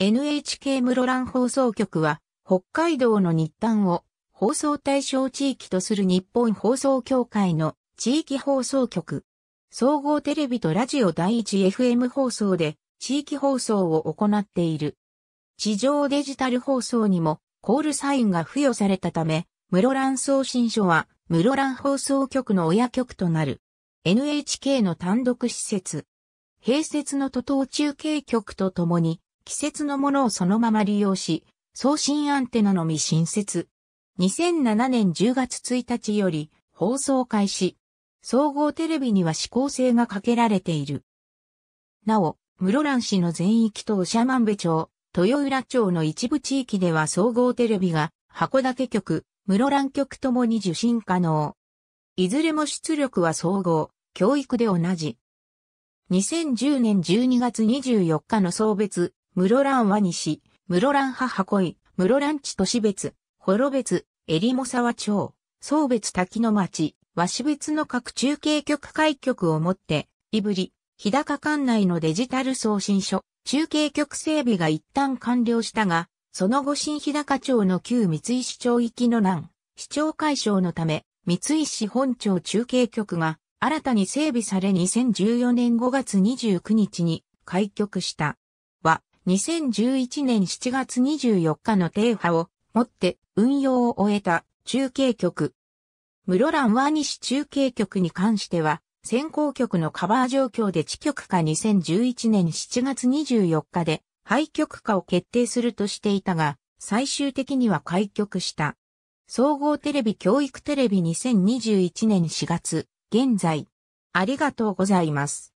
NHK 室蘭放送局は、北海道の日丹を放送対象地域とする日本放送協会の地域放送局。総合テレビとラジオ第一 FM 放送で地域放送を行っている。地上デジタル放送にもコールサインが付与されたため、室蘭送信所は室蘭放送局の親局となる。NHK の単独施設。併設の都道中継局とともに季節のものをそのまま利用し、送信アンテナのみ新設。2007年10月1日より放送開始。総合テレビには指向性がかけられている。なお、室蘭市の全域と長万部町、豊浦町の一部地域では総合テレビが函館局、室蘭局ともに受信可能。いずれも出力は総合、教育で同じ。2010年12月24日の送別、室蘭は西、室蘭母箱井、室蘭地都市別、幌別、襟裳沢町、総別滝の町、和別の各中継局開局をもって、いぶり、日高管内のデジタル送信所、中継局整備が一旦完了したが、その後新日高町の旧三井市町域の欄、市長解消のため、三井市本町中継局が新たに整備され2014年5月29日に開局した。2011年7月24日の停波をもって運用を終えた中継局。室蘭和西中継局に関しては、先行局のカバー状況で地局化2011年7月24日で廃局化を決定するとしていたが、最終的には開局した。総合テレビ教育テレビ2021年4月、現在。ありがとうございます。